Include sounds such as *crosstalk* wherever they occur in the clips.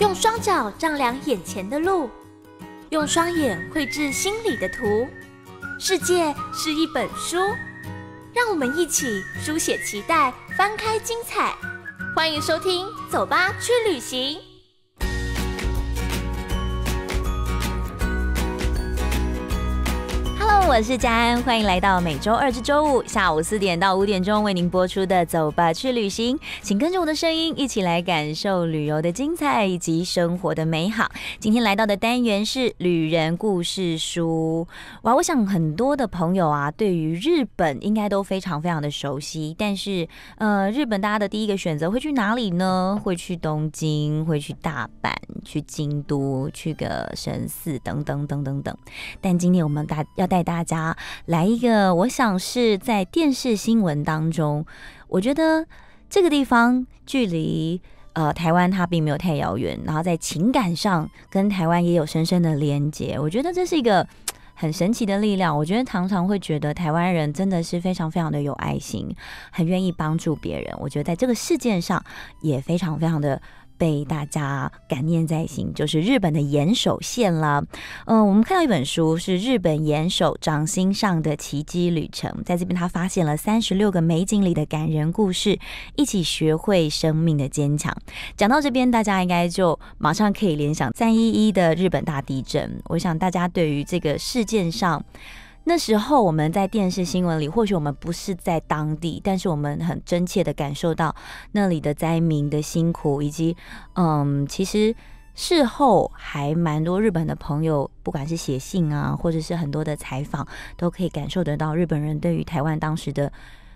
用双脚丈量眼前的路，用双眼绘制心里的图。世界是一本书，让我们一起书写期待，翻开精彩。欢迎收听，走吧，去旅行。我是佳安，欢迎来到每周二至周五下午四点到五点钟为您播出的《走吧去旅行》。请跟着我的声音，一起来感受旅游的精彩以及生活的美好。今天来到的单元是《旅人故事书》。哇，我想很多的朋友啊，对于日本应该都非常非常的熟悉。但是，呃，日本大家的第一个选择会去哪里呢？会去东京，会去大阪，去京都，去个神寺等等等等等。但今天我们大要带大。大家来一个，我想是在电视新闻当中，我觉得这个地方距离呃台湾它并没有太遥远，然后在情感上跟台湾也有深深的连接。我觉得这是一个很神奇的力量。我觉得常常会觉得台湾人真的是非常非常的有爱心，很愿意帮助别人。我觉得在这个事件上也非常非常的。被大家感念在心，就是日本的岩手县了。嗯，我们看到一本书是《日本岩手掌心上的奇迹旅程》，在这边他发现了三十六个美景里的感人故事，一起学会生命的坚强。讲到这边，大家应该就马上可以联想三一一的日本大地震。我想大家对于这个事件上。那时候我们在电视新闻里，或许我们不是在当地，但是我们很真切的感受到那里的灾民的辛苦，以及嗯，其实事后还蛮多日本的朋友，不管是写信啊，或者是很多的采访，都可以感受得到日本人对于台湾当时的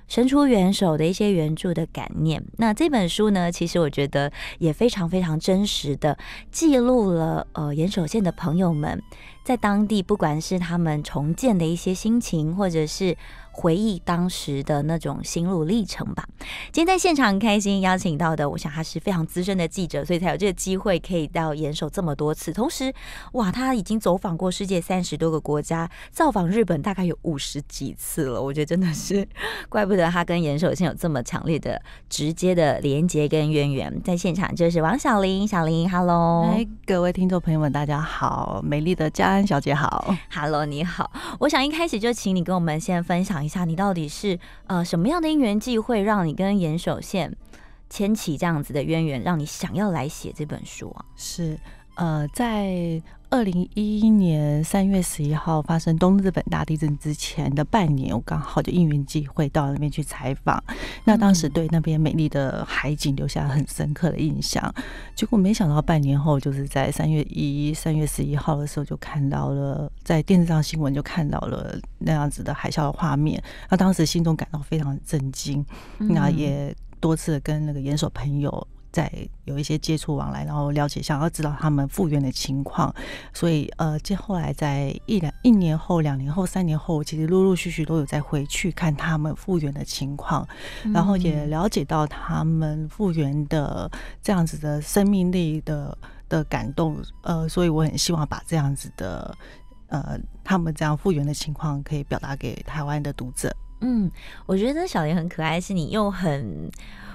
伸出援手的一些援助的感念。那这本书呢，其实我觉得也非常非常真实的记录了呃，岩手县的朋友们。在当地，不管是他们重建的一些心情，或者是。回忆当时的那种心路历程吧。今天在现场很开心，邀请到的，我想他是非常资深的记者，所以才有这个机会可以到岩手这么多次。同时，哇，他已经走访过世界三十多个国家，造访日本大概有五十几次了。我觉得真的是，怪不得他跟岩手先有这么强烈的、直接的连接跟渊源。在现场就是王小玲，小玲，Hello，哎，各位听众朋友们，大家好，美丽的嘉安小姐好，Hello，*laughs* 你好。我想一开始就请你跟我们先分享。一下，你到底是呃什么样的因缘际，会让你跟岩手县牵起这样子的渊源，让你想要来写这本书啊？是，呃，在。二零一一年三月十一号发生东日本大地震之前的半年，我刚好就应运机会到那边去采访。那当时对那边美丽的海景留下很深刻的印象。结果没想到半年后，就是在三月一三月十一号的时候，就看到了在电视上新闻就看到了那样子的海啸的画面。那当时心中感到非常震惊。那也多次跟那个严守朋友。在有一些接触往来，然后了解，想要知道他们复原的情况，所以呃，后来在一两一年后、两年后、三年后，其实陆陆续续都有在回去看他们复原的情况，然后也了解到他们复原的这样子的生命力的的感动，呃，所以我很希望把这样子的呃他们这样复原的情况可以表达给台湾的读者。嗯，我觉得小林很可爱，是你又很。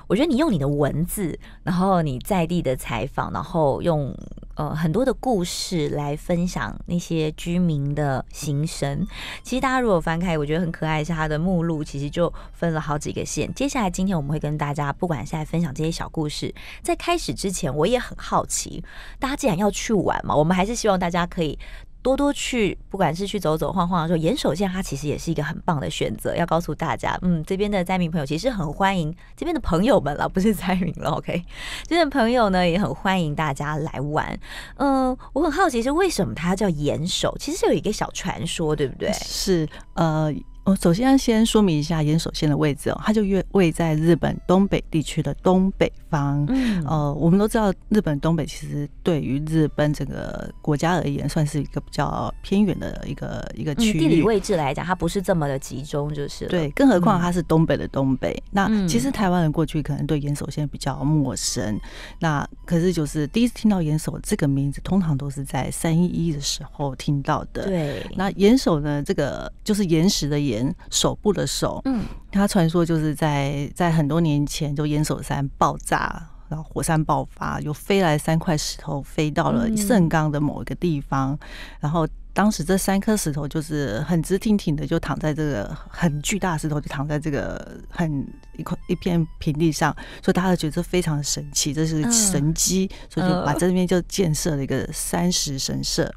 我觉得你用你的文字，然后你在地的采访，然后用呃很多的故事来分享那些居民的心声。其实大家如果翻开，我觉得很可爱是它的目录，其实就分了好几个线。接下来今天我们会跟大家，不管是在分享这些小故事，在开始之前，我也很好奇，大家既然要去玩嘛，我们还是希望大家可以。多多去，不管是去走走晃晃的时候，岩手县它其实也是一个很棒的选择。要告诉大家，嗯，这边的灾民朋友其实很欢迎这边的朋友们了，不是灾民了，*laughs* OK？这边的朋友呢也很欢迎大家来玩。嗯，我很好奇是为什么它叫岩手，其实有一个小传说，对不对？是，呃，我首先要先说明一下岩手县的位置哦，它就位在日本东北地区的东北。方，呃，我们都知道日本东北其实对于日本整个国家而言，算是一个比较偏远的一个一个区域。地理位置来讲，它不是这么的集中，就是对。更何况它是东北的东北。那其实台湾人过去可能对岩手县比较陌生。那可是就是第一次听到岩手这个名字，通常都是在三一一的时候听到的。对。那岩手呢，这个就是岩石的岩，手部的手。嗯。它传说就是在在很多年前，就岩手山爆炸，然后火山爆发，有飞来三块石头飞到了盛冈的某一个地方。然后当时这三颗石头就是很直挺挺的，就躺在这个很巨大石头，就躺在这个很一块一片平地上，所以大家觉得非常神奇，这是神机。所以就把这边就建设了一个三石神社。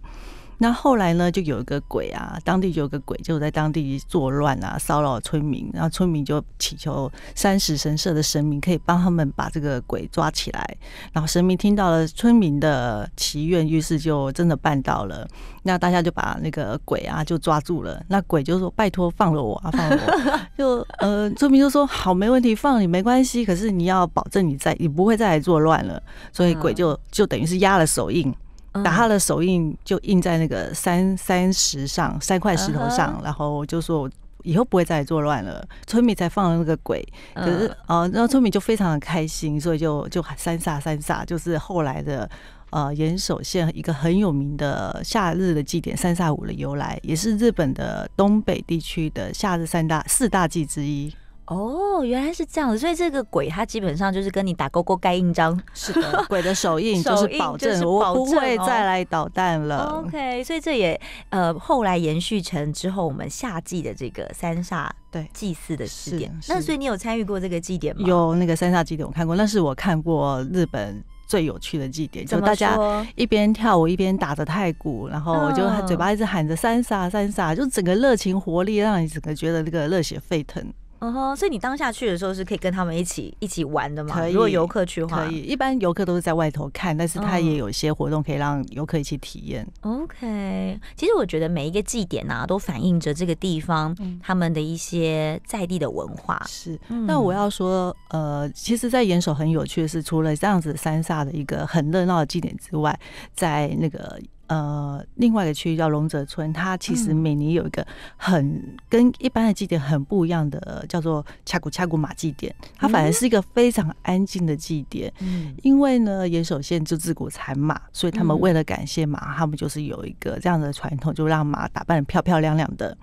那后来呢，就有一个鬼啊，当地就有个鬼，就在当地作乱啊，骚扰村民。然后村民就祈求山石神社的神明，可以帮他们把这个鬼抓起来。然后神明听到了村民的祈愿，于是就真的办到了。那大家就把那个鬼啊就抓住了。那鬼就说：“拜托，放了我啊，放了我。*laughs* ”就呃，村民就说：“好，没问题，放你没关系。可是你要保证你在，你不会再来作乱了。”所以鬼就就等于是压了手印。打他的手印就印在那个三三石上，三块石头上，然后就说以后不会再作乱了。村民才放了那个鬼，可是啊，然后村民就非常的开心，所以就就三煞三煞，就是后来的呃岩手县一个很有名的夏日的祭典三煞五的由来，也是日本的东北地区的夏日三大四大祭之一。哦，原来是这样子，所以这个鬼他基本上就是跟你打勾勾盖印章，是的，鬼的手印就是保证我不会再来捣蛋了。OK，所以这也呃后来延续成之后我们夏季的这个三煞对祭祀的祭典。那所以你有参与过这个祭典吗？有那个三煞祭典我看过，那是我看过日本最有趣的祭典，就大家一边跳舞一边打着太鼓，然后就他嘴巴一直喊着三煞三煞，就整个热情活力让你整个觉得那个热血沸腾。哦，所以你当下去的时候是可以跟他们一起一起玩的吗？可以，如果游客去的话，可以。一般游客都是在外头看，但是他也有一些活动可以让游客一起体验。OK，其实我觉得每一个祭典啊，都反映着这个地方他们的一些在地的文化。是，那我要说，呃，其实，在岩手很有趣的是，除了这样子三煞的一个很热闹的祭典之外，在那个。呃，另外一个区域叫龙泽村，它其实每年有一个很跟一般的祭典很不一样的，叫做恰古恰古马祭典。它反而是一个非常安静的祭典，因为呢，岩手县就自古产马，所以他们为了感谢马，他们就是有一个这样的传统，就让马打扮的漂漂亮亮的。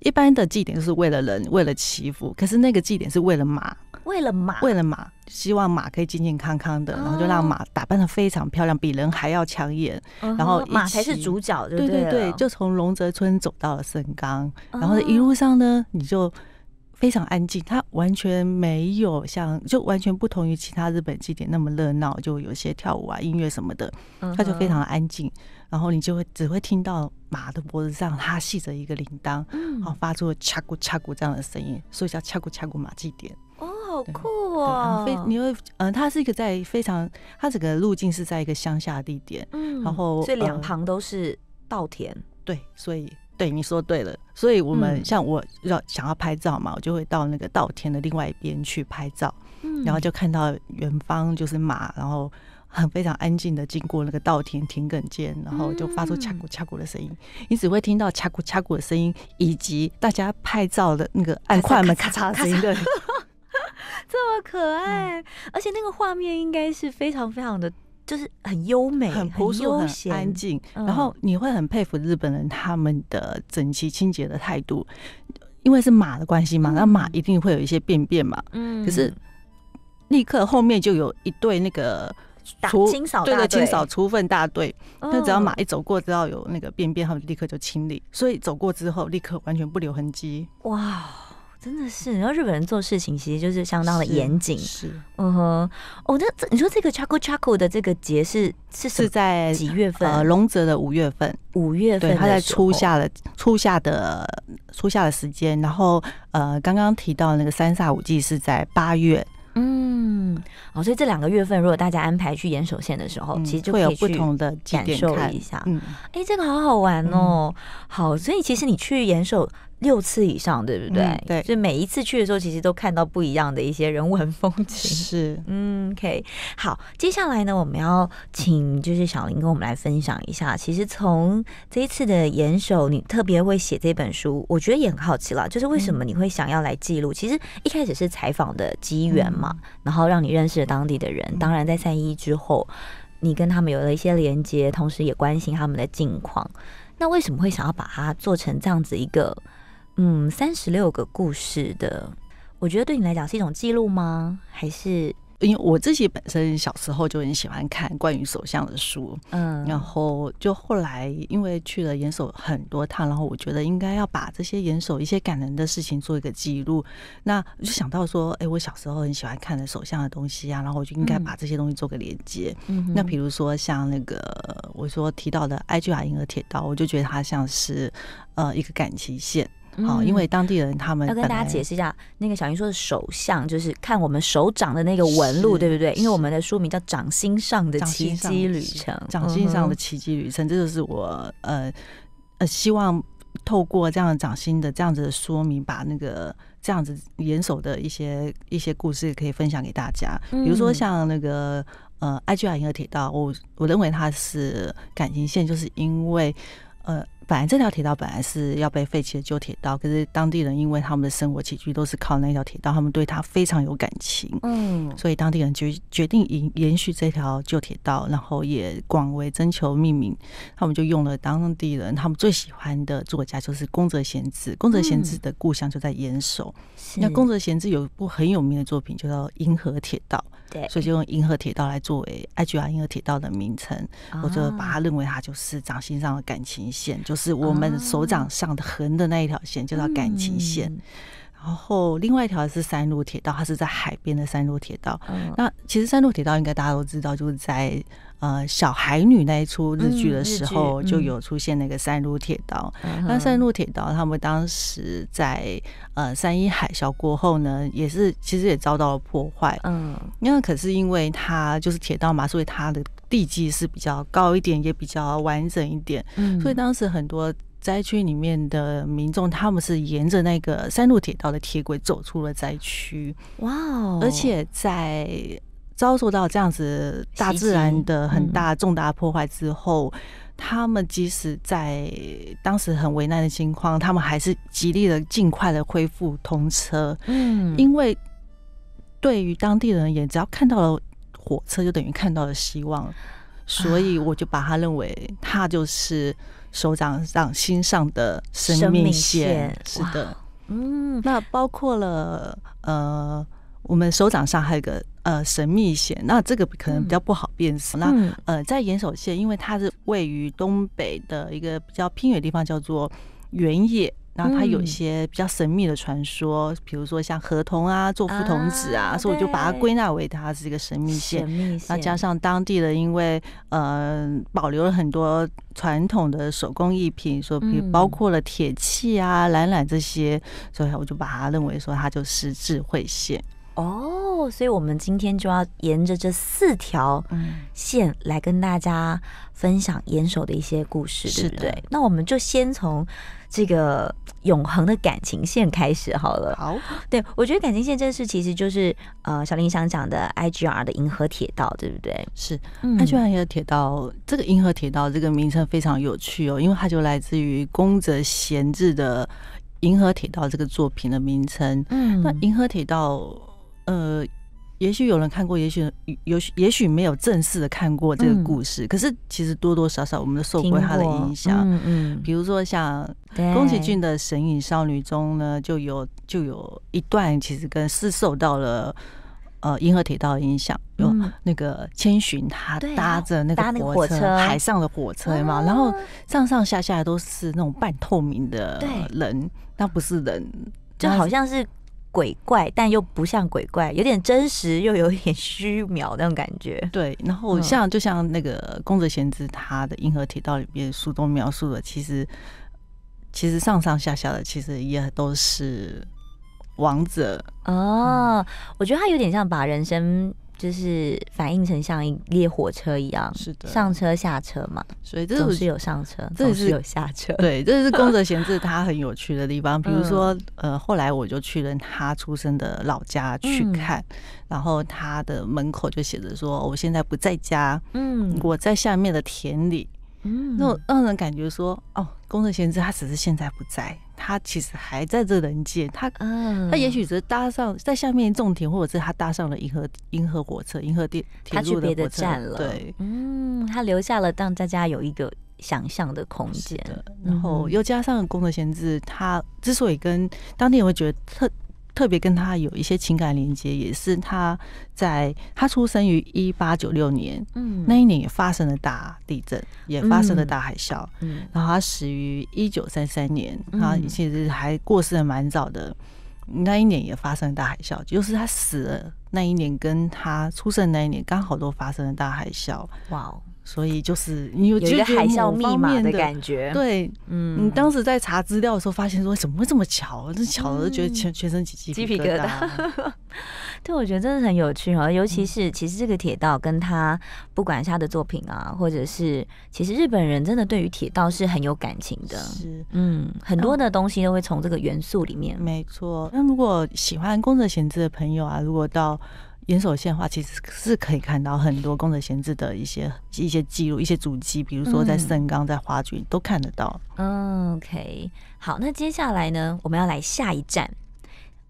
一般的祭典就是为了人，为了祈福，可是那个祭典是为了马。为了马，为了马，希望马可以健健康康的，然后就让马打扮的非常漂亮，比人还要抢眼。然后马才是主角，对对对。就从龙泽村走到了盛冈，然后一路上呢，你就非常安静，它完全没有像，就完全不同于其他日本祭典那么热闹，就有些跳舞啊、音乐什么的，它就非常安静。然后你就会只会听到马的脖子上它系着一个铃铛，然后发出“恰咕恰咕这样的声音，所以叫“恰咕恰咕马祭典。好酷哦！非你会嗯，它是一个在非常，它整个路径是在一个乡下地点，嗯，然后所以两旁都是稻田，对，所以对你说对了，所以我们像我要想要拍照嘛，我就会到那个稻田的另外一边去拍照，嗯，然后就看到远方就是马，然后很非常安静的经过那个稻田田埂间，然后就发出掐咕掐咕的声音，你只会听到掐咕掐咕的声音，以及大家拍照的那个按快门咔嚓咔嚓的声音。*laughs* *laughs* 这么可爱，而且那个画面应该是非常非常的就是很优美、很悠很安静。然后你会很佩服日本人他们的整齐清洁的态度，因为是马的关系嘛，那马一定会有一些便便嘛。嗯，可是立刻后面就有一队那个除清扫对的清扫除粪大队，那只要马一走过，只要有那个便便，他们立刻就清理，所以走过之后立刻完全不留痕迹。哇！真的是，然后日本人做事情其实就是相当的严谨。是，嗯哼，哦，那这你说这个 c h a c o c h a c o 的这个节是是是在几月份？呃，龙泽的五月份，五月份，对，他在初夏的初夏的初夏的时间。然后，呃，刚刚提到那个三煞五季是在八月。嗯，哦，所以这两个月份，如果大家安排去岩手县的时候，其实会有不同的感受一下。嗯，哎，这个好好玩哦。好，所以其实你去岩手。六次以上，对不对？对，所以每一次去的时候，其实都看到不一样的一些人文风景。是，嗯，OK。好，接下来呢，我们要请就是小林跟我们来分享一下。其实从这一次的严守，你特别会写这本书，我觉得也很好奇了，就是为什么你会想要来记录？其实一开始是采访的机缘嘛，然后让你认识了当地的人。当然，在三一之后，你跟他们有了一些连接，同时也关心他们的近况。那为什么会想要把它做成这样子一个？嗯，三十六个故事的，我觉得对你来讲是一种记录吗？还是因为我自己本身小时候就很喜欢看关于首相的书，嗯，然后就后来因为去了岩手很多趟，然后我觉得应该要把这些岩手一些感人的事情做一个记录，那我就想到说，哎，我小时候很喜欢看的首相的东西啊，然后我就应该把这些东西做个连接。那比如说像那个我说提到的埃知啊，婴儿铁道，我就觉得它像是呃一个感情线。好，因为当地人他们要跟大家解释一下，那个小云说的手相就是看我们手掌的那个纹路，对不对？因为我们的书名叫《掌心上的奇迹旅程》，掌心上的奇迹旅程，这就是我呃呃希望透过这样掌心的这样子的说明，把那个这样子严守的一些一些故事可以分享给大家。比如说像那个呃艾 g 尔银河铁道，我我认为它是感情线，就是因为呃。本来这条铁道本来是要被废弃的旧铁道，可是当地人因为他们的生活起居都是靠那条铁道，他们对他非常有感情。嗯，所以当地人决决定延延续这条旧铁道，然后也广为征求命名，他们就用了当地人他们最喜欢的作家，就是宫泽贤治。宫泽贤治的故乡就在岩手，那宫泽贤治有一部很有名的作品，就叫《银河铁道》。所以就用银河铁道来作为爱吉尔银河铁道的名称，我就把它认为它就是掌心上的感情线，就是我们手掌上的横的那一条线，就叫感情线。然后，另外一条是山路铁道，它是在海边的山路铁道。那其实山路铁道应该大家都知道，就是在呃《小海女》那一出日剧的时候就有出现那个山路铁道。那山路铁道他们当时在呃三一海啸过后呢，也是其实也遭到了破坏。嗯，因为可是因为它就是铁道嘛，所以它的地基是比较高一点，也比较完整一点。嗯，所以当时很多。灾区里面的民众，他们是沿着那个山路铁道的铁轨走出了灾区。哇哦！而且在遭受到这样子大自然的很大重大破坏之后，他们即使在当时很为难的情况，他们还是极力的尽快的恢复通车。嗯，因为对于当地人而言，只要看到了火车，就等于看到了希望，所以我就把他认为他就是。手掌掌心上的生命线，是的，嗯，那包括了呃，我们手掌上还有个呃神秘线，那这个可能比较不好辨识。那呃，在岩手县，因为它是位于东北的一个比较偏远的地方，叫做原野。然后它有一些比较神秘的传说，比如说像河童啊、做福童子啊，所以我就把它归纳为它是一个神秘线。那加上当地的，因为呃保留了很多传统的手工艺品，说比如包括了铁器啊、蓝染这些，所以我就把它认为说它就是智慧线。哦，所以，我们今天就要沿着这四条线来跟大家分享严守的一些故事，是对。那我们就先从这个永恒的感情线开始好了。好，对我觉得感情线这个事其实就是呃，小林想讲的 I G R 的银河铁道，对不对？是，I G R 银河铁道这个银河铁道这个名称非常有趣哦，因为它就来自于宫泽贤治的《银河铁道》这个作品的名称。嗯，那银河铁道。呃，也许有人看过，也许有也许没有正式的看过这个故事，可是其实多多少少我们都受过他的影响。嗯，比如说像宫崎骏的《神隐少女》中呢，就有就有一段，其实跟是受到了呃银河铁道的影响。有那个千寻，他搭着那个火车，海上的火车，嘛，然后上上下下都是那种半透明的人，那不是人，就好像是。鬼怪，但又不像鬼怪，有点真实，又有点虚渺那种感觉。对，然后像就像那个宫泽贤治他的《银河铁道》里面书中描述的，其实其实上上下下的其实也都是王者哦。我觉得他有点像把人生。就是反映成像一列火车一样，是的，上车下车嘛，所以这是有上车，这是有下车，对，这是宫泽贤治 *laughs* 他很有趣的地方。比如说，呃，后来我就去了他出生的老家去看，然后他的门口就写着说：“我现在不在家，嗯，我在下面的田里。”嗯，那种让人感觉说：“哦，宫泽贤治他只是现在不在。”他其实还在这人间，他他也许只是搭上在下面种田，或者是他搭上了银河银河火车、银河电铁路的火车。对，嗯，他留下了让大家有一个想象的空间，然后又加上工德闲置，他之所以跟当地人会觉得特。特别跟他有一些情感连接，也是他在他出生于一八九六年，嗯，那一年也发生了大地震，也发生了大海啸。嗯，然后他死于一九三三年，他其实还过世的蛮早的。那一年也发生了大海啸，就是他死了那一年跟他出生那一年刚好都发生了大海啸。哇哦！所以就是，你有一个海啸密码的感觉。对，嗯，你当时在查资料的时候，发现说怎么会这么巧？这巧的都觉得全全身起鸡皮疙瘩。*laughs* 对，我觉得真的很有趣哈，尤其是其实这个铁道跟他，不管他的作品啊，或者是其实日本人真的对于铁道是很有感情的。是，嗯，很多的东西都会从这个元素里面。没错。那如果喜欢宫泽贤治的朋友啊，如果到。检手线的话，其实是可以看到很多工程闲置的一些一些记录、一些主机，比如说在盛冈、在华骏都看得到。嗯，OK，好，那接下来呢，我们要来下一站。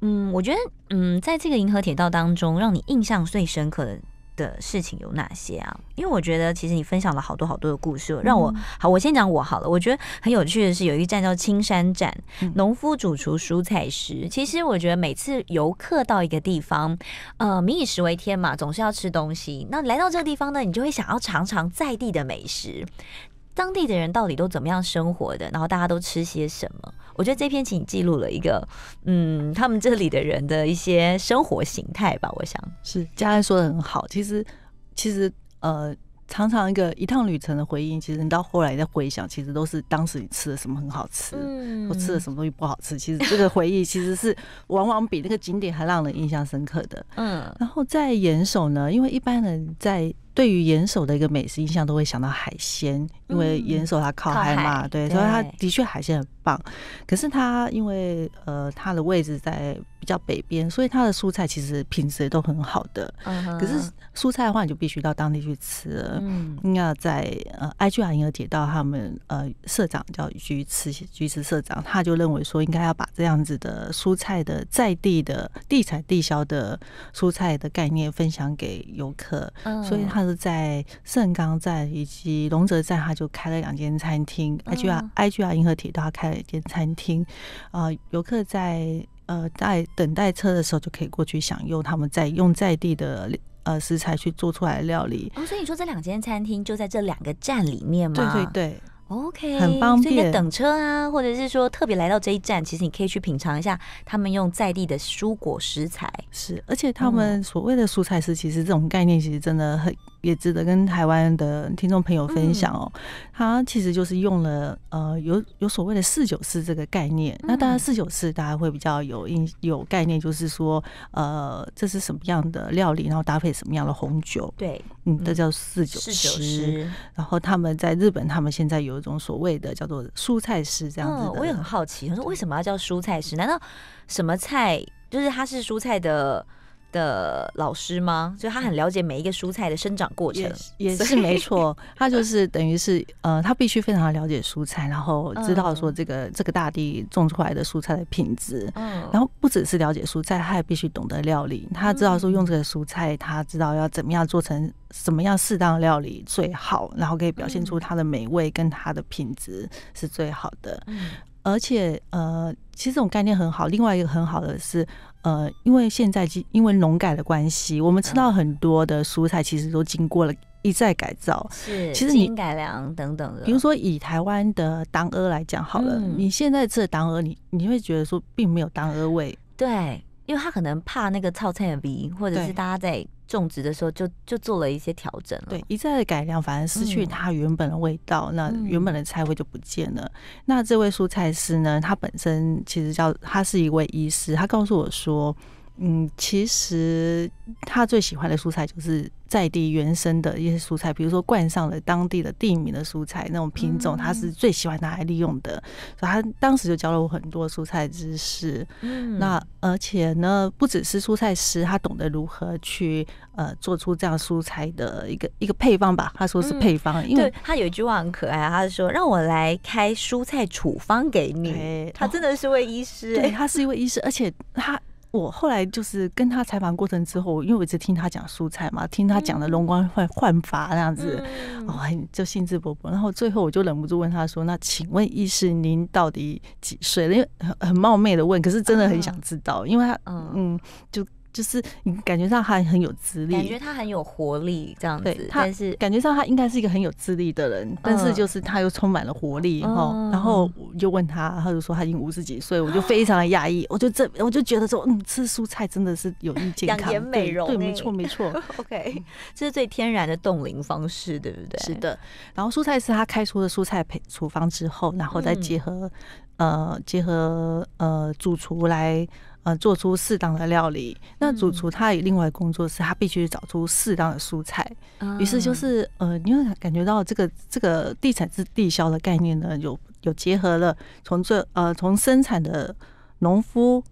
嗯，我觉得，嗯，在这个银河铁道当中，让你印象最深刻的。的事情有哪些啊？因为我觉得其实你分享了好多好多的故事，让我好，我先讲我好了。我觉得很有趣的是，有一站叫青山站，农夫主厨蔬菜食。其实我觉得每次游客到一个地方，呃，民以食为天嘛，总是要吃东西。那来到这个地方呢，你就会想要尝尝在地的美食。当地的人到底都怎么样生活的？然后大家都吃些什么？我觉得这篇请记录了一个，嗯，他们这里的人的一些生活形态吧。我想是佳爱说的很好。其实，其实，呃，常常一个一趟旅程的回忆，其实你到后来再回想，其实都是当时你吃了什么很好吃，嗯、或吃了什么东西不好吃。其实这个回忆其实是往往比那个景点还让人印象深刻的。嗯，然后在严守呢，因为一般人在。对于岩手的一个美食印象，都会想到海鲜，因为岩手它靠海嘛，对，所以它的确海鲜很棒。可是它因为呃它的位置在比较北边，所以它的蔬菜其实品质都很好的。可是蔬菜的话，你就必须到当地去吃。嗯，那在呃爱知还有河铁道他们呃社长叫菊池菊池社长，他就认为说应该要把这样子的蔬菜的在地的地产地销的蔬菜的概念分享给游客，所以他。他是在盛冈站以及龙泽站，他就开了两间餐厅。I G R I G R 银河铁道他开了一间餐厅，呃，游客在呃在等待车的时候就可以过去享用他们在用在地的呃食材去做出来的料理。哦，所以你说这两间餐厅就在这两个站里面吗？对对对，OK，很方便。所以等车啊，或者是说特别来到这一站，其实你可以去品尝一下他们用在地的蔬果食材。是，而且他们所谓的蔬菜是，其实这种概念其实真的很。也值得跟台湾的听众朋友分享哦。他其实就是用了呃有有所谓的四九四这个概念。那大家四九四大家会比较有印有概念，就是说呃这是什么样的料理，然后搭配什么样的红酒。对，嗯，这叫四九四。然后他们在日本，他们现在有一种所谓的叫做蔬菜师这样子。我也很好奇，他说为什么要叫蔬菜师？难道什么菜就是它是蔬菜的？的老师吗？所以他很了解每一个蔬菜的生长过程，也是没错。他就是等于是呃，他必须非常了解蔬菜，然后知道说这个这个大地种出来的蔬菜的品质。嗯，然后不只是了解蔬菜，他还必须懂得料理。他知道说用这个蔬菜，他知道要怎么样做成什么样适当料理最好，然后可以表现出它的美味跟它的品质是最好的。而且呃，其实这种概念很好。另外一个很好的是。呃，因为现在因为农改的关系，我们吃到很多的蔬菜，其实都经过了一再改造。是，其实你改良等等的。比如说，以台湾的当阿来讲好了，你现在吃的当阿，你你会觉得说并没有当阿味。对，因为他可能怕那个臭菜的鼻，或者是大家在。种植的时候就就做了一些调整了，对，一再的改良，反而失去它原本的味道，那原本的菜味就不见了。那这位蔬菜师呢，他本身其实叫他是一位医师，他告诉我说。嗯，其实他最喜欢的蔬菜就是在地原生的一些蔬菜，比如说冠上了当地的地名的蔬菜那种品种，他是最喜欢拿来利用的。所以他当时就教了我很多蔬菜知识。嗯，那而且呢，不只是蔬菜师，他懂得如何去呃做出这样蔬菜的一个一个配方吧？他说是配方，因为他有一句话很可爱，他是说让我来开蔬菜处方给你。他真的是位医师，对，他是一位医师，而且他。我后来就是跟他采访过程之后，因为我一直听他讲蔬菜嘛，听他讲的容光焕焕发那样子，哦，就兴致勃勃。然后最后我就忍不住问他说：“那请问医师，您到底几岁了？”因为很很冒昧的问，可是真的很想知道，因为他嗯就。就是你感觉上他很有资历，感觉他很有活力这样子。他但是感觉上他应该是一个很有资历的人，但是就是他又充满了活力哈。然后就问他，他就说他已经五十几岁，我就非常的压抑，我就这我就觉得说，嗯，吃蔬菜真的是有益健康，养颜美容，对，没错没错。*laughs* OK，这是最天然的冻龄方式，对不对？是的。然后蔬菜是他开出的蔬菜配处方之后，然后再结合呃结合呃主厨来。呃，做出适当的料理。那主厨他有另外工作，是他必须找出适当的蔬菜。于是就是呃，你会感觉到这个这个地产是地销的概念呢，有有结合了从这呃从生产的农夫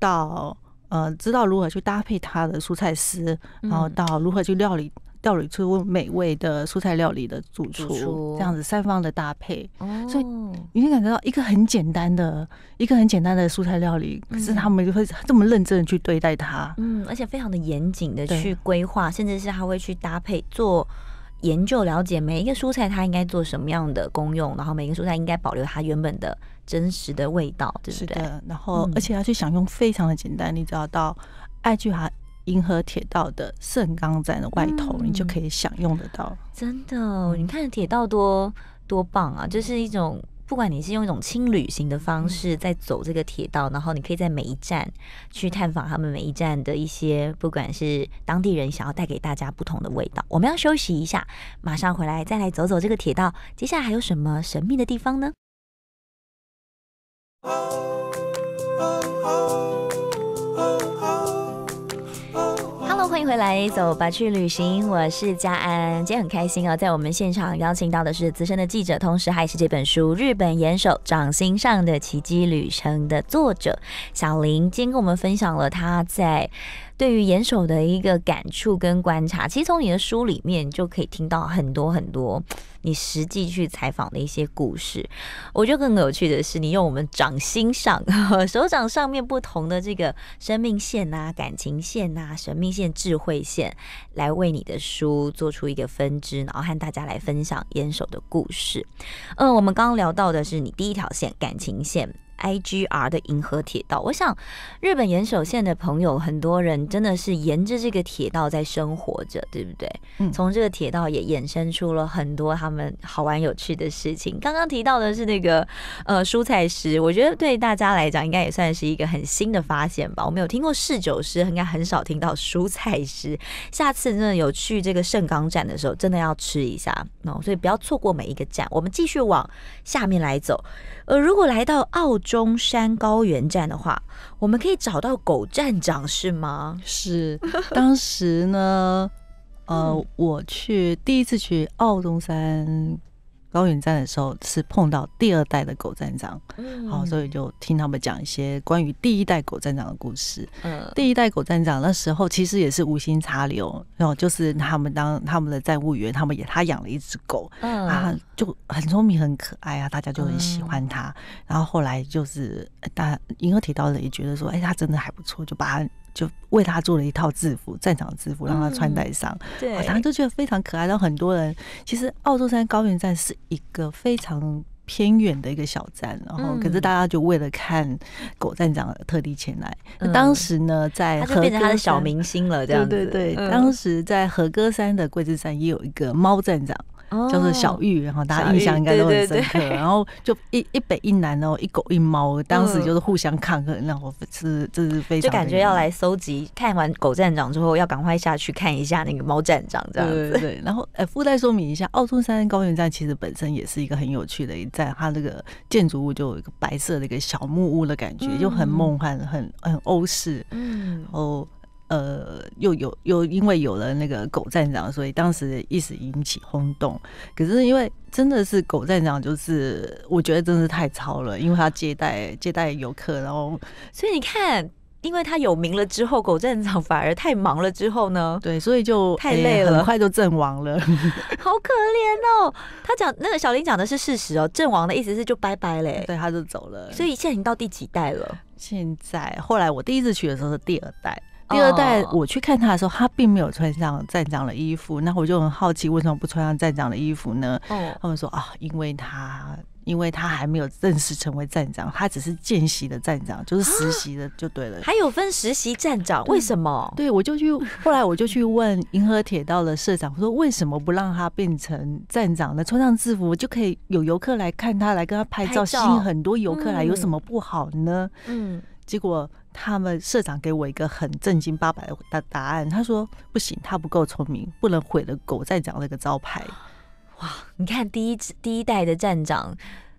到呃知道如何去搭配他的蔬菜师，然后到如何去料理。料理出美味的蔬菜料理的主厨，这样子三方的搭配，所以你会感觉到一个很简单的、一个很简单的蔬菜料理，可是他们就会这么认真的去对待它，嗯，而且非常的严谨的去规划，甚至是他会去搭配做研究，了解每一个蔬菜它应该做什么样的功用，然后每一个蔬菜应该保留它原本的真实的味道，对不对？然后而且要去享用，非常的简单，你只要到爱聚海。银河铁道的盛冈站的外头，你就可以享用得到。真的，你看铁道多多棒啊！就是一种，不管你是用一种轻旅行的方式在走这个铁道，然后你可以在每一站去探访他们每一站的一些，不管是当地人想要带给大家不同的味道。我们要休息一下，马上回来再来走走这个铁道。接下来还有什么神秘的地方呢？欢迎回来，走吧去旅行。我是佳安，今天很开心哦，在我们现场邀请到的是资深的记者，同时还是这本书《日本严守掌心上的奇迹旅程》的作者小林，今天跟我们分享了他在。对于严守的一个感触跟观察，其实从你的书里面就可以听到很多很多你实际去采访的一些故事。我觉得更有趣的是，你用我们掌心上、*laughs* 手掌上面不同的这个生命线啊、感情线啊、神秘线、智慧线来为你的书做出一个分支，然后和大家来分享严守的故事。嗯，我们刚刚聊到的是你第一条线——感情线。I G R 的银河铁道，我想日本岩手县的朋友，很多人真的是沿着这个铁道在生活着，对不对？嗯，从这个铁道也衍生出了很多他们好玩有趣的事情。刚刚提到的是那个呃蔬菜师，我觉得对大家来讲应该也算是一个很新的发现吧。我们有听过侍酒师，应该很少听到蔬菜师。下次真的有去这个盛冈站的时候，真的要吃一下哦，所以不要错过每一个站。我们继续往下面来走。呃，如果来到澳。中山高原站的话，我们可以找到狗站长是吗？是，当时呢，呃，我去第一次去奥中山。高原站的时候是碰到第二代的狗站长，好，所以就听他们讲一些关于第一代狗站长的故事。第一代狗站长那时候其实也是无心插柳，然后就是他们当他们的站务员，他们也他养了一只狗，他就很聪明很可爱啊，大家就很喜欢他。然后后来就是大，银河提到了也觉得说，哎，他真的还不错，就把他。就为他做了一套制服，战场制服，让他穿戴上。对，大家都觉得非常可爱。然后很多人其实，澳洲山高原站是一个非常偏远的一个小站，然后可是大家就为了看狗站长特地前来。当时呢，在他变成他的小明星了，这样子。对对，当时在和歌山的桂枝山也有一个猫站长。叫做小玉，然后大家印象应该都很深刻。*laughs* 然后就一一北一南哦，一狗一猫，当时就是互相抗衡，然我是这是非常就感觉要来搜集。看完狗站长之后，要赶快下去看一下那个猫站长，这样子。然后呃，附带说明一下，奥托山高原站其实本身也是一个很有趣的一站，它这个建筑物就有一个白色的一个小木屋的感觉，就很梦幻，很很欧式。嗯，然后。呃，又有又因为有了那个狗站长，所以当时一时引起轰动。可是因为真的是狗站长，就是我觉得真是太超了，因为他接待接待游客，然后所以你看，因为他有名了之后，狗站长反而太忙了之后呢，对，所以就太累了，很快就阵亡了，*laughs* 好可怜哦。他讲那个小林讲的是事实哦，阵亡的意思是就拜拜嘞，对，他就走了。所以现在已经到第几代了？现在后来我第一次去的时候是第二代。第二代我去看他的时候，他并没有穿上站长的衣服，那我就很好奇，为什么不穿上站长的衣服呢？哦，他们说啊，因为他，因为他还没有正式成为站长，他只是见习的站长，就是实习的就对了。还有分实习站长？为什么？对，我就去，后来我就去问银河铁道的社长，我说为什么不让他变成站长呢？穿上制服就可以有游客来看他，来跟他拍照，吸引很多游客来，有什么不好呢？嗯。结果他们社长给我一个很正经八百的答答案，他说不行，他不够聪明，不能毁了狗站长那个招牌。哇，你看第一第一代的站长，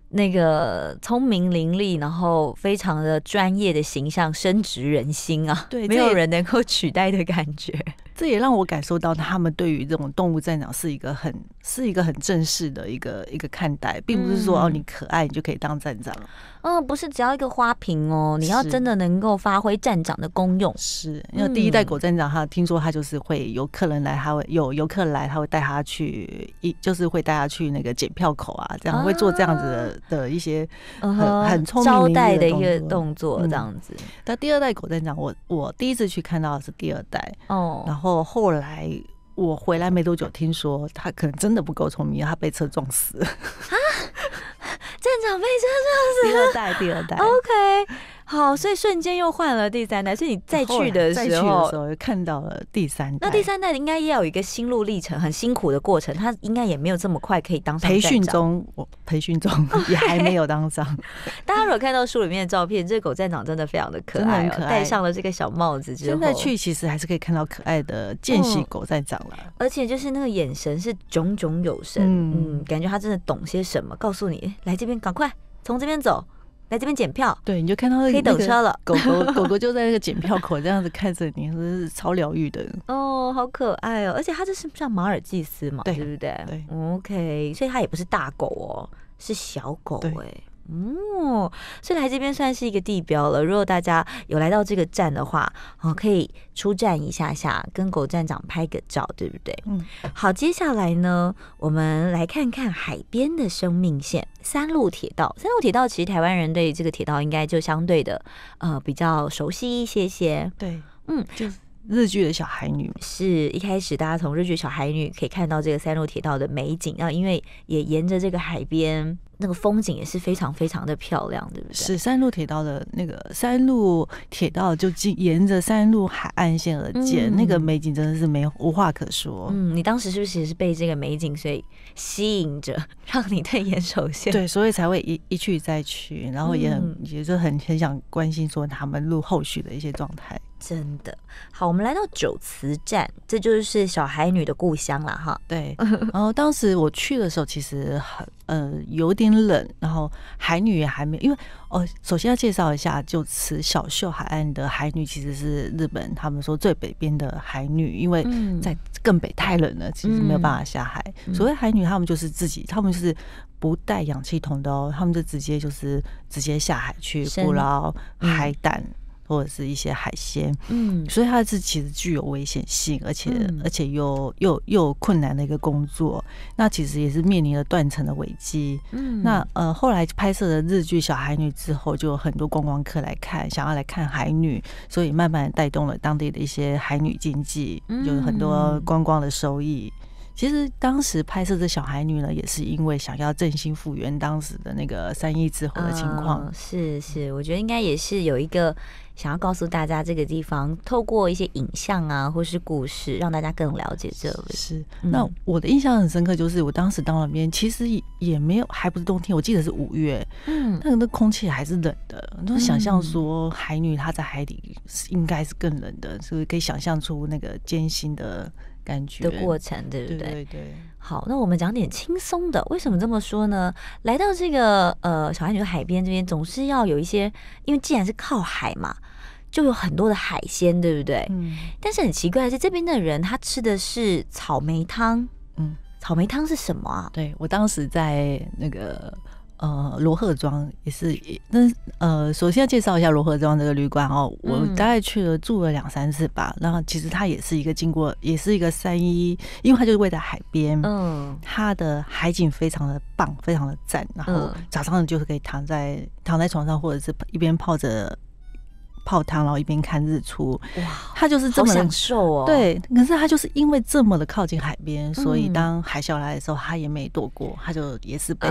那个聪明伶俐，然后非常的专业的形象，深植人心啊，对，没有人能够取代的感觉。这也让我感受到他们对于这种动物站长是一个很。是一个很正式的一个一个看待，并不是说哦你可爱你就可以当站长。嗯，不是只要一个花瓶哦，你要真的能够发挥站长的功用。是因为第一代狗站长，他听说他就是会有客人来，他会有游客来，他会带他去一就是会带他去那个检票口啊，这样会做这样子的一些很很聪明的一个动作这样子。那第二代狗站长，我我第一次去看到是第二代哦，然后后来。我回来没多久，听说他可能真的不够聪明，他被车撞死。啊！站长被车撞死。第二代，第二代，OK。好，所以瞬间又换了第三代。所以你再去的时候，看到了第三代。那第三代应该也有一个心路历程，很辛苦的过程。他应该也没有这么快可以当上。培训中，我培训中也还没有当上。*laughs* 大家如果看到书里面的照片，这狗站长真的非常的可爱，可爱。戴上了这个小帽子之后，在去其实还是可以看到可爱的间隙狗站长了。而且就是那个眼神是炯炯有神，嗯，感觉他真的懂些什么，告诉你，来这边，赶快从这边走。来这边检票，对，你就看到可以等车了。狗狗 *laughs* 狗狗就在那个检票口这样子看着你，真是超疗愈的哦，好可爱哦！而且它这是不像马尔济斯嘛，对不对？OK，对所以它也不是大狗哦，是小狗哎。哦，所以来这边算是一个地标了。如果大家有来到这个站的话，好，可以出站一下下，跟狗站长拍个照，对不对？嗯。好，接下来呢，我们来看看海边的生命线——三路铁道。三路铁道其实台湾人对这个铁道应该就相对的，呃，比较熟悉一些些。对，嗯，就日剧的小海女。是一开始大家从日剧小海女可以看到这个三路铁道的美景啊，因为也沿着这个海边。那个风景也是非常非常的漂亮，对不对？是山路铁道的那个山路铁道就建沿着山路海岸线而建，那个美景真的是没无话可说。嗯，你当时是不是也是被这个美景所以吸引着，*laughs* 让你对岩手县对，所以才会一一去再去，然后也很也是很很想关心说他们录后续的一些状态。真的好，我们来到九慈站，这就是小孩女的故乡了哈。对，然后当时我去的时候，其实很呃有点冷，然后海女也还没，因为哦，首先要介绍一下，就慈小秀海岸的海女其实是日本他们说最北边的海女，因为在更北太冷了，其实没有办法下海。所谓海女，他们就是自己，他们是不带氧气筒的哦，他们就直接就是直接下海去捕捞海胆。或者是一些海鲜，嗯，所以它是其实具有危险性，而且而且又又又困难的一个工作，那其实也是面临了断层的危机，嗯，那呃后来拍摄了日剧《小海女》之后，就有很多观光客来看，想要来看海女，所以慢慢带动了当地的一些海女经济，有很多观光的收益。其实当时拍摄这《小海女》呢，也是因为想要振兴复原当时的那个三一之后的情况，是是，我觉得应该也是有一个。想要告诉大家这个地方，透过一些影像啊，或是故事，让大家更了解这里。是，那我的印象很深刻，就是我当时到了那边，其实也没有，还不是冬天，我记得是五月，嗯，那个那空气还是冷的。你都想象说海女她在海底应该是更冷的，所以可以想象出那个艰辛的感觉的过程，对不对？对对。好，那我们讲点轻松的。为什么这么说呢？来到这个呃小海女海边这边，总是要有一些，因为既然是靠海嘛。就有很多的海鲜，对不对？嗯。但是很奇怪的是，这边的人他吃的是草莓汤。嗯，草莓汤是什么啊？对我当时在那个呃罗赫庄也是，那呃首先要介绍一下罗赫庄这个旅馆哦，我大概去了住了两三次吧。然后其实它也是一个经过，也是一个三一，因为它就是位在海边，嗯，它的海景非常的棒，非常的赞。然后早上就是可以躺在躺在床上，或者是一边泡着。泡汤，然后一边看日出，哇，他就是这么享受哦。对，可是他就是因为这么的靠近海边，所以当海啸来的时候，他也没躲过，他就也是被，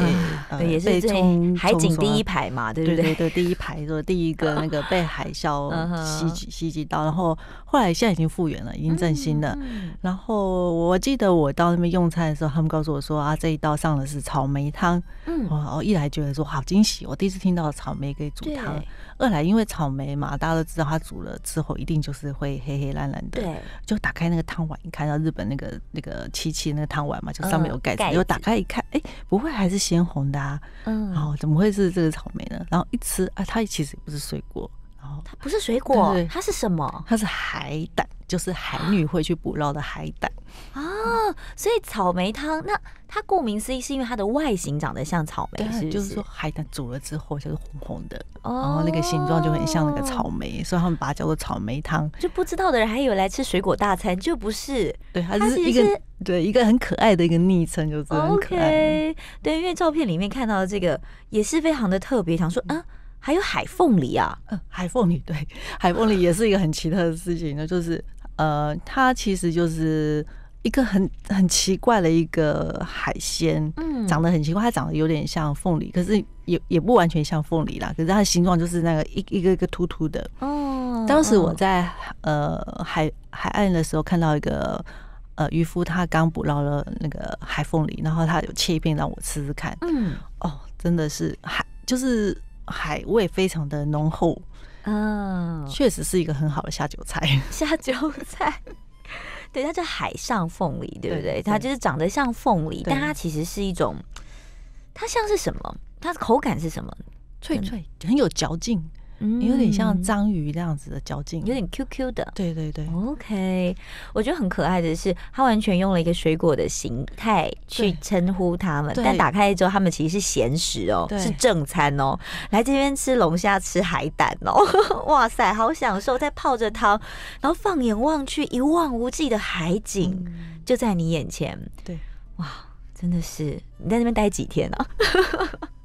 也是被冲海景第一排嘛，对不对？对，第一排，说第一个 *laughs* 那个被海啸袭击袭击到，然后后来现在已经复原了，已经振兴了。然后我记得我到那边用餐的时候，他们告诉我说啊，这一道上的是草莓汤，哇，我一来觉得说好惊喜，我第一次听到草莓可以煮汤。二来因为草莓嘛，大大家都知道，它煮了之后一定就是会黑黑烂烂的。对，就打开那个汤碗，你看到日本那个那个漆器那个汤碗嘛，就上面有盖子，又打开一看，哎，不会还是鲜红的？啊？嗯，然后怎么会是这个草莓呢？然后一吃啊，它其实不是水果，然后它不是水果，它是什么？它是海胆。就是海女会去捕捞的海胆啊，所以草莓汤那它顾名思义是因为它的外形长得像草莓，就是说海胆煮了之后就是红红的，然后那个形状就很像那个草莓，所以他们把它叫做草莓汤。就不知道的人还以为来吃水果大餐，就不是。对，它是一个对一个很可爱的一个昵称，就是很可爱。对，因为照片里面看到的这个也是非常的特别，想说啊，还有海凤梨啊，嗯，海凤梨对，海凤梨也是一个很奇特的事情，那就是。呃，它其实就是一个很很奇怪的一个海鲜，嗯，长得很奇怪，它长得有点像凤梨，可是也也不完全像凤梨啦，可是它的形状就是那个一一个一个凸凸的。哦，当时我在呃海海岸的时候，看到一个呃渔夫，他刚捕捞了那个海凤梨，然后他有切一片让我吃吃看，嗯，哦，真的是海，就是海味非常的浓厚。嗯，确实是一个很好的下酒菜。*laughs* *laughs* 下酒菜，对，它叫海上凤梨，对不对？它就是长得像凤梨，但它其实是一种，它像是什么？它的口感是什么？脆脆，很有嚼劲。嗯，有点像章鱼那样子的嚼劲，有点 QQ 的。对对对，OK。我觉得很可爱的是，它完全用了一个水果的形态去称呼他们，但打开之后，他们其实是咸食哦，是正餐哦。来这边吃龙虾，吃海胆哦，*laughs* 哇塞，好享受，在泡着汤，然后放眼望去，一望无际的海景就在你眼前。对，哇，真的是，你在那边待几天啊？*laughs*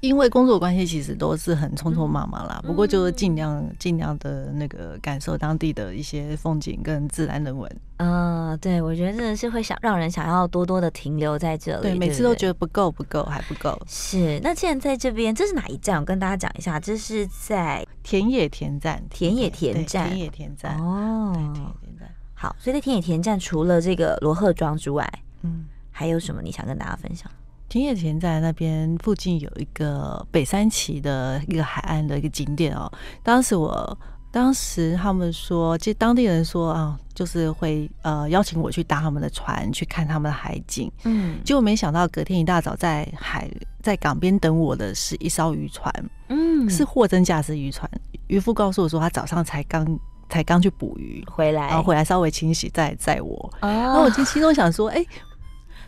因为工作关系，其实都是很匆匆忙忙啦。不过就是尽量、尽量的那个感受当地的一些风景跟自然人文。嗯，对，我觉得真的是会想让人想要多多的停留在这里。对，每次都觉得不够、不够、还不够。是，那既然在这边，这是哪一站？我跟大家讲一下，这是在田野田站。田野田站。田野田站。哦。田野田站。好，所以在田野田站，除了这个罗赫庄之外，嗯，还有什么你想跟大家分享？停业前在那边附近有一个北三崎的一个海岸的一个景点哦。当时我，当时他们说，就当地人说啊，就是会呃邀请我去搭他们的船去看他们的海景。嗯，结果没想到隔天一大早在海在港边等我的是一艘渔船，嗯，是货真价实渔船。渔夫告诉我说他早上才刚才刚去捕鱼回来，然后回来稍微清洗再载我。然后我其实心中想说，哎。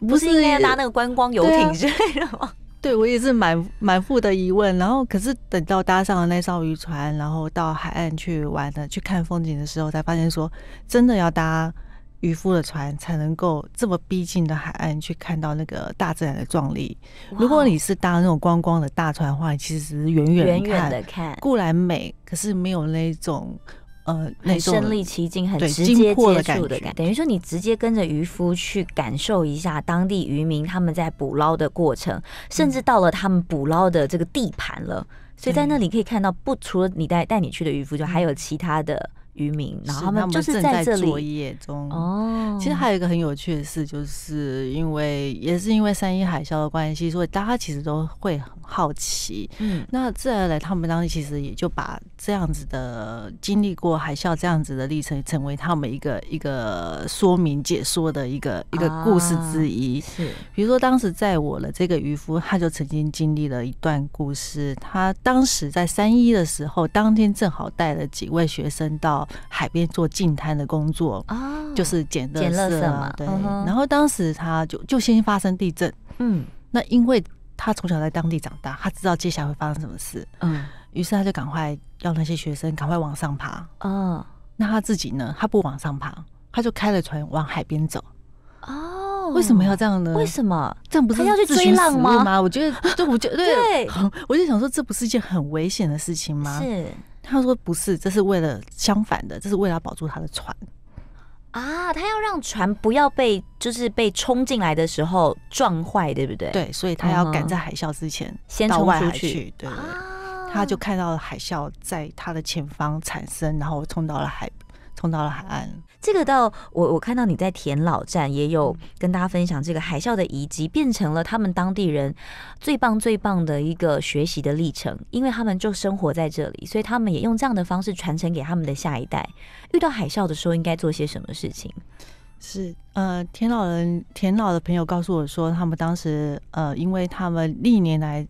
不是应该搭那个观光游艇之类的吗？*laughs* 对，我也是满满腹的疑问。然后，可是等到搭上了那艘渔船，然后到海岸去玩的、去看风景的时候，才发现说，真的要搭渔夫的船才能够这么逼近的海岸去看到那个大自然的壮丽。如果你是搭那种观光的大船的话，其实远远远远的看固然美，可是没有那种。呃，很身临其境，很直接接触的感觉，等于说你直接跟着渔夫去感受一下当地渔民他们在捕捞的过程，甚至到了他们捕捞的这个地盘了，所以在那里可以看到，不除了你带带你去的渔夫，就还有其他的。渔民，然后他们就是在这里作业中。哦，其实还有一个很有趣的事，就是因为也是因为三一海啸的关系，所以大家其实都会很好奇。嗯，那自然而然，他们当时其实也就把这样子的经历过海啸这样子的历程，成为他们一个一个说明解说的一个一个故事之一。是，比如说当时在我的这个渔夫，他就曾经经历了一段故事。他当时在三一的时候，当天正好带了几位学生到。海边做近滩的工作啊，就是捡捡垃圾嘛。对，然后当时他就就先发生地震，嗯，那因为他从小在当地长大，他知道接下来会发生什么事，嗯，于是他就赶快要那些学生赶快往上爬，嗯，那他自己呢，他不往上爬，他就开了船往海边走，哦，为什么要这样呢？为什么这样不是他要去追浪吗？吗？我觉得，对，我 *laughs* 就对，我就想说，这不是一件很危险的事情吗？是。他说：“不是，这是为了相反的，这是为了保住他的船啊！他要让船不要被，就是被冲进来的时候撞坏，对不对？对，所以他要赶在海啸之前先冲出去。对对，他就看到了海啸在他的前方产生，然后冲到了海，冲到了海岸。”这个到我我看到你在田老站也有跟大家分享这个海啸的遗迹变成了他们当地人最棒最棒的一个学习的历程，因为他们就生活在这里，所以他们也用这样的方式传承给他们的下一代。遇到海啸的时候应该做些什么事情？是呃，田老人田老的朋友告诉我说，他们当时呃，因为他们历年来。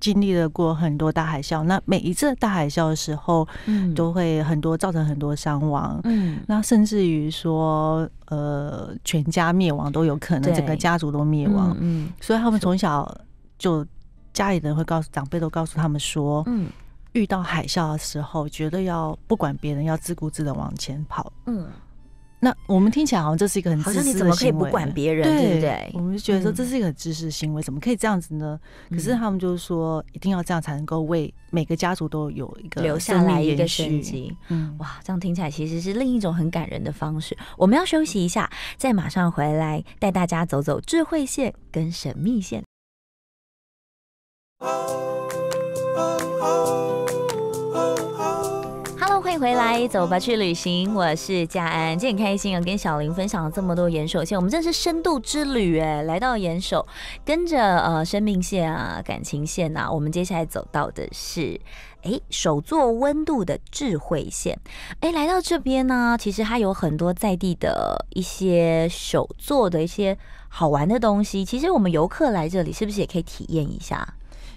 经历了过很多大海啸，那每一次大海啸的时候，嗯，都会很多造成很多伤亡，嗯，那甚至于说，呃，全家灭亡都有可能，整个家族都灭亡，嗯，所以他们从小就，家里人会告诉长辈，都告诉他们说，嗯，遇到海啸的时候，绝对要不管别人，要自顾自的往前跑，嗯。那我们听起来好像这是一个很自私的行为，对不对？我们就觉得说这是一个自私行为，怎么可以这样子呢？可是他们就是说一定要这样才能够为每个家族都有一个留下来一个生机。嗯，哇，这样听起来其实是另一种很感人的方式。我们要休息一下，再马上回来带大家走走智慧线跟神秘线。回来，走吧，去旅行。我是嘉安，今天很开心啊，跟小林分享了这么多岩手线。我们这是深度之旅哎，来到岩手，跟着呃生命线啊、感情线呐，我们接下来走到的是哎手作温度的智慧线。哎，来到这边呢，其实它有很多在地的一些手作的一些好玩的东西。其实我们游客来这里是不是也可以体验一下？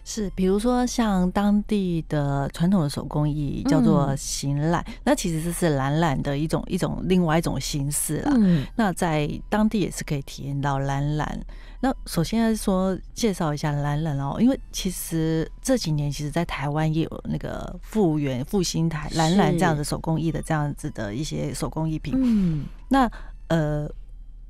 是，比如说像当地的传统的手工艺叫做行染，那其实这是懒懒的一种一种另外一种形式了。那在当地也是可以体验到懒懒。那首先说介绍一下懒懒哦，因为其实这几年其实，在台湾也有那个复原复兴台懒懒这样的手工艺的这样子的一些手工艺品。嗯，那呃。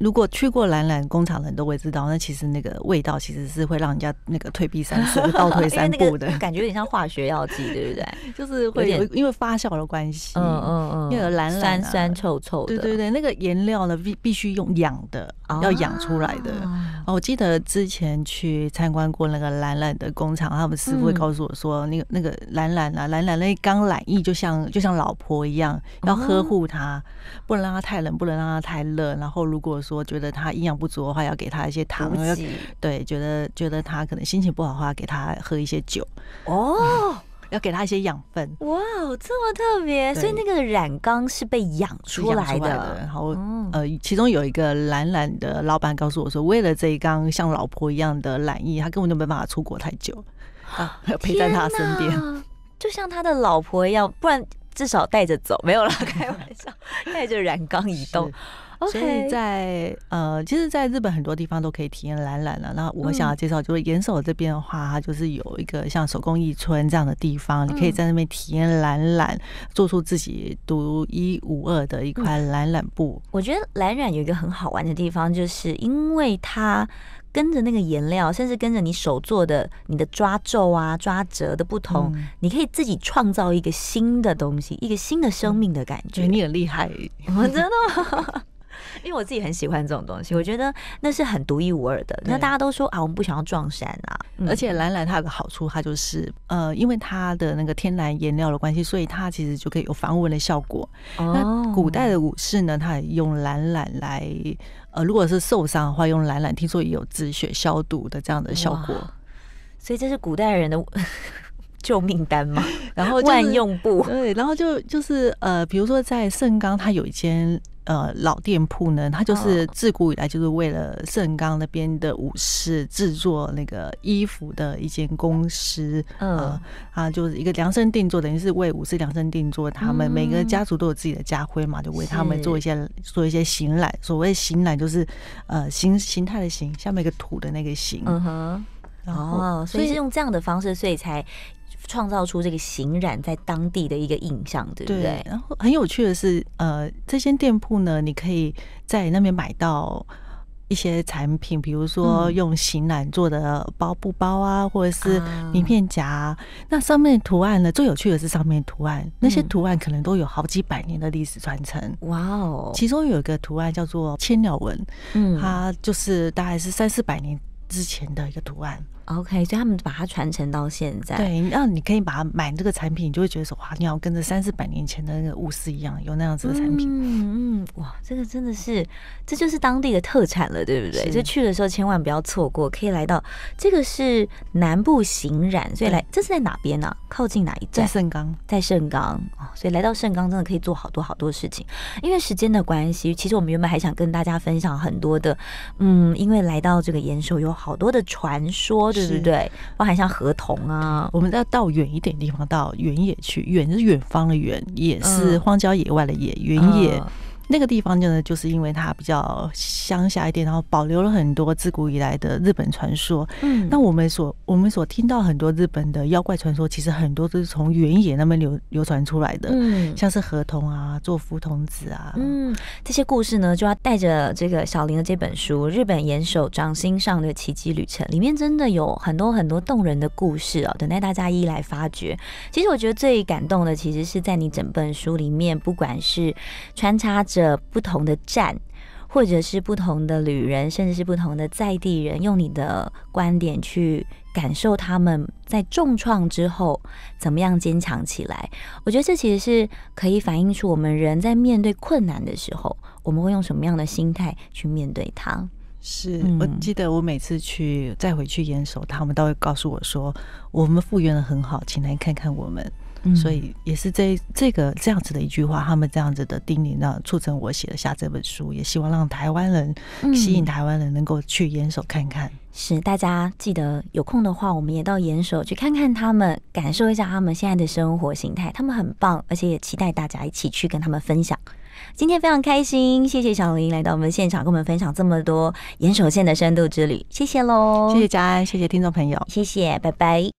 如果去过蓝蓝工厂的人都会知道，那其实那个味道其实是会让人家那个退避三舍、倒退三 *laughs* 步的感觉，有点像化学药剂，对不对？*laughs* 就是会因为发酵的关系，嗯嗯因为蓝蓝酸酸臭臭的，对对对，那个颜料呢必必须用养的，要养出来的。哦，我记得之前去参观过那个蓝蓝的工厂，他们师傅会告诉我说，那个那个蓝蓝啊，蓝蓝那刚染意就像就像老婆一样，要呵护它，不能让它太冷，不能让它太热。然后如果说我觉得他营养不足的话，要给他一些糖。对，觉得觉得他可能心情不好的话，给他喝一些酒。哦，要给他一些养分。哇，这么特别！所以那个染缸是被养出来的。然后呃，其中有一个懒懒的老板告诉我说，为了这一缸像老婆一样的懒意，他根本就没办法出国太久，啊，要陪在他身边，就像他的老婆一样。不然至少带着走，没有了，开玩笑，带着染缸移动。*laughs* 所以在呃，其实，在日本很多地方都可以体验懒染了。那我们想要介绍，就是岩手这边的话，它就是有一个像手工艺村这样的地方，你可以在那边体验懒染，做出自己独一无二的一块懒染布。我觉得懒染有一个很好玩的地方，就是因为它跟着那个颜料，甚至跟着你手做的你的抓皱啊、抓折的不同，你可以自己创造一个新的东西，一个新的生命的感觉。你很厉害，我真的。因为我自己很喜欢这种东西，我觉得那是很独一无二的。那大家都说啊，我们不想要撞衫啊。而且蓝蓝它有个好处，它就是呃，因为它的那个天然颜料的关系，所以它其实就可以有防蚊的效果。那古代的武士呢，他用蓝蓝来呃，如果是受伤的话，用蓝蓝听说也有止血消毒的这样的效果。所以这是古代人的 *laughs* 救命单嘛，然后万用布对，然后就就是呃，比如说在盛冈，它有一间。呃，老店铺呢，它就是自古以来就是为了盛冈那边的武士制作那个衣服的一间公司。嗯，啊，就是一个量身定做，等于是为武士量身定做。他们每个家族都有自己的家徽嘛，就为他们做一些做一些型染。所谓型染，就是呃形形态的形，下面一个土的那个形。嗯哼，哦，所以是用这样的方式，所以才。创造出这个型染在当地的一个印象，对不对？然后很有趣的是，呃，这间店铺呢，你可以在那边买到一些产品，比如说用型染做的包布包啊，或者是名片夹。那上面图案呢，最有趣的是上面图案，那些图案可能都有好几百年的历史传承。哇哦！其中有一个图案叫做千鸟纹，嗯，它就是大概是三四百年之前的一个图案。OK，所以他们把它传承到现在。对，那你可以把它买这个产品，你就会觉得说哇，你要跟着三四百年前的那个巫师一样，有那样子的产品。嗯嗯，哇，这个真的是，这就是当地的特产了，对不对？就去的时候千万不要错过，可以来到这个是南部行染，所以来这是在哪边呢？靠近哪一站？在圣冈，在圣冈哦，所以来到圣冈真的可以做好多好多事情。因为时间的关系，其实我们原本还想跟大家分享很多的，嗯，因为来到这个延寿有好多的传说。对对对，包含像河童啊，我们要到远一点地方，到原野去。远是远方的远，野是荒郊野外的野，原野。那个地方真的就是因为它比较乡下一点，然后保留了很多自古以来的日本传说。嗯，那我们所我们所听到很多日本的妖怪传说，其实很多都是从原野那边流流传出来的。嗯，像是河童啊、做福童子啊，嗯，这些故事呢，就要带着这个小林的这本书《日本严守掌心上的奇迹旅程》，里面真的有很多很多动人的故事啊，等待大家一来发掘。其实我觉得最感动的，其实是在你整本书里面，不管是穿插。着不同的站，或者是不同的旅人，甚至是不同的在地人，用你的观点去感受他们在重创之后怎么样坚强起来。我觉得这其实是可以反映出我们人在面对困难的时候，我们会用什么样的心态去面对它。是我记得我每次去再回去严守，他们都会告诉我说：“我们复原的很好，请来看看我们。”所以也是这这个这样子的一句话，他们这样子的叮咛，呢，促成我写了下这本书，也希望让台湾人吸引台湾人能够去延手看看。是大家记得有空的话，我们也到岩手去看看他们，感受一下他们现在的生活形态。他们很棒，而且也期待大家一起去跟他们分享。今天非常开心，谢谢小林来到我们现场，跟我们分享这么多岩手县的深度之旅。谢谢喽，谢谢佳安，谢谢听众朋友，谢谢，拜拜。